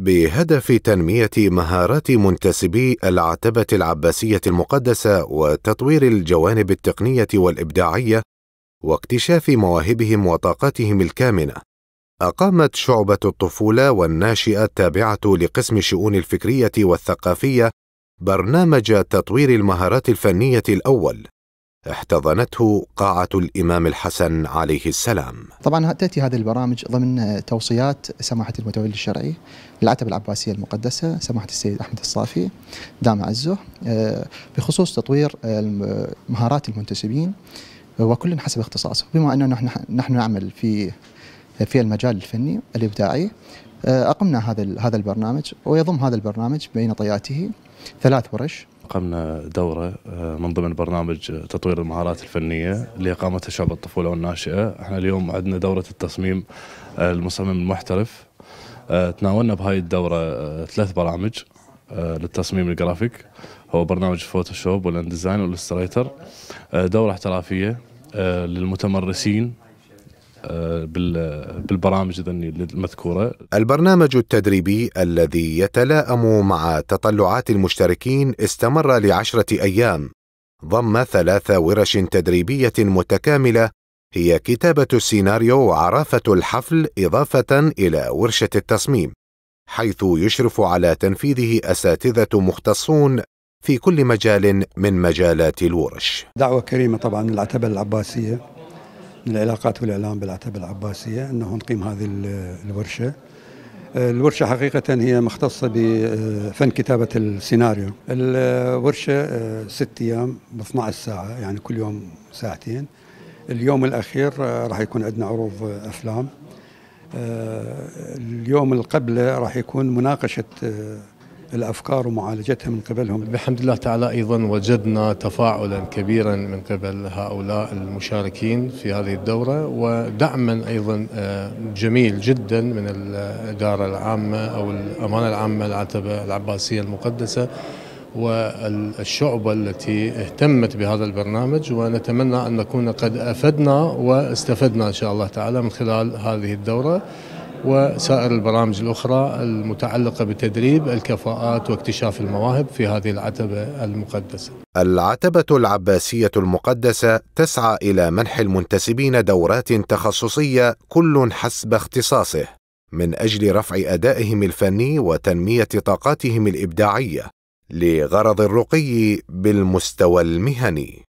بهدف تنمية مهارات منتسبي العتبة العباسية المقدسة وتطوير الجوانب التقنية والإبداعية واكتشاف مواهبهم وطاقاتهم الكامنة. أقامت شعبة الطفولة والناشئة التابعة لقسم الشؤون الفكرية والثقافية برنامج تطوير المهارات الفنية الأول احتضنته قاعة الإمام الحسن عليه السلام طبعا تأتي هذه البرامج ضمن توصيات سماحة المتولي الشرعي للعتبة العباسية المقدسة سماحة السيد أحمد الصافي دام عزه آه، بخصوص تطوير آه، مهارات المنتسبين آه، وكل حسب اختصاصه بما أننا نحن, نحن نعمل في في المجال الفني الإبداعي أقمنا هذا هذا البرنامج ويضم هذا البرنامج بين طياته ثلاث ورش أقمنا دورة آه، من ضمن برنامج تطوير المهارات الفنية اللي أقامتها شعب الطفولة والناشئة احنا اليوم عندنا دورة التصميم آه، المصمم المحترف آه، تناولنا بهاي الدورة ثلاث برامج للتصميم الجرافيك هو برنامج فوتوشوب والانديزاين والاستريتر دورة احترافية للمتمرسين آه، بالبرامج المذكورة البرنامج التدريبي الذي يتلائم مع تطلعات المشتركين استمر لعشرة أيام ضم ثلاث ورش تدريبية متكاملة هي كتابة السيناريو وعرافة الحفل إضافة إلى ورشة التصميم حيث يشرف على تنفيذه أساتذة مختصون في كل مجال من مجالات الورش دعوة كريمة طبعا للعتبة العباسية من العلاقات والإعلام بالعتبة العباسية أنه نقيم هذه الورشة آه، الورشة حقيقة هي مختصة بفن آه، كتابة السيناريو الورشة آه، ست أيام ب 12 ساعة يعني كل يوم ساعتين اليوم الأخير راح يكون عندنا عروض أفلام اليوم اللي قبله راح يكون مناقشة الافكار ومعالجتها من قبلهم. بحمد الله تعالى ايضا وجدنا تفاعلا كبيرا من قبل هؤلاء المشاركين في هذه الدوره ودعما ايضا آه، جميل جدا من الاداره العامه او الامانه العامه العتبه العباسيه المقدسه والشعبة التي اهتمت بهذا البرنامج ونتمنى أن نكون قد أفدنا واستفدنا إن شاء الله تعالى من خلال هذه الدورة وسائر البرامج الأخرى المتعلقة بتدريب الكفاءات واكتشاف المواهب في هذه العتبة المقدسة العتبة العباسية المقدسة تسعى إلى منح المنتسبين دورات تخصصية كل حسب اختصاصه من أجل رفع أدائهم الفني وتنمية طاقاتهم الإبداعية لغرض الرقي بالمستوى المهني